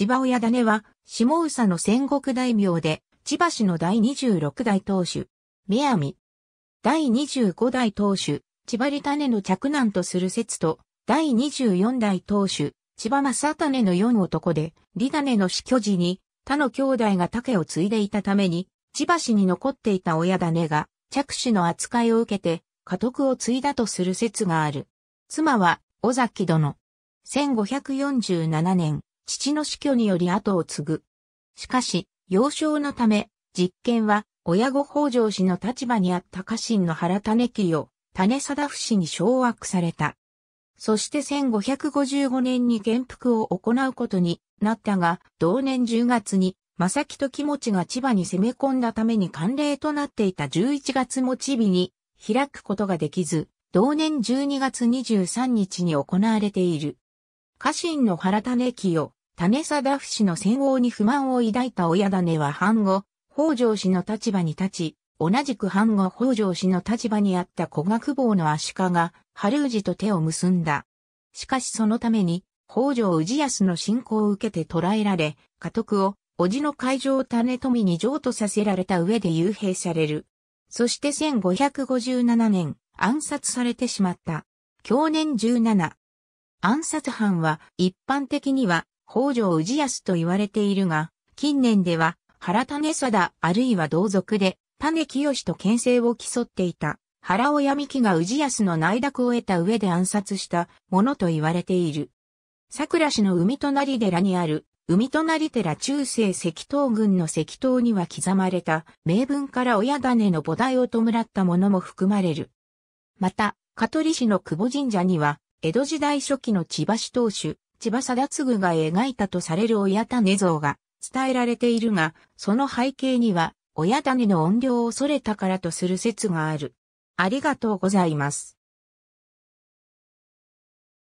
千葉親種は、下佐の戦国大名で、千葉市の第26代当主、宮見。第25代当主、千葉里種の嫡男とする説と、第24代当主、千葉正種の四男で、利種の死去時に、他の兄弟が竹を継いでいたために、千葉市に残っていた親種が、着手の扱いを受けて、家督を継いだとする説がある。妻は、尾崎殿。1547年、父の死去により後を継ぐ。しかし、幼少のため、実験は、親子北条氏の立場にあった家臣の原種を、種貞夫氏に掌握された。そして1555年に元服を行うことになったが、同年10月に、正木と木持が千葉に攻め込んだために慣例となっていた11月も千日に開くことができず、同年12月23日に行われている。家臣の原種を、種貞不死の戦王に不満を抱いた親種は藩後、北条氏の立場に立ち、同じく藩後北条氏の立場にあった古学坊の足利、春氏と手を結んだ。しかしそのために、北条氏康の信仰を受けて捕らえられ、家督を、叔父の会場種富に譲渡させられた上で幽閉される。そして1557年、暗殺されてしまった。去年17。暗殺犯は一般的には北条氏康と言われているが、近年では原種貞あるいは同族で、種清と牽制を競っていた。原親美木が氏康の内諾を得た上で暗殺したものと言われている。桜市の海隣寺にある海隣寺中世石頭群の石頭には刻まれた名文から親種の菩提を弔ったものも含まれる。また、香取市の久保神社には、江戸時代初期の千葉市当主、千葉貞次が描いたとされる親種像が伝えられているが、その背景には、親種の怨霊を恐れたからとする説がある。ありがとうございます。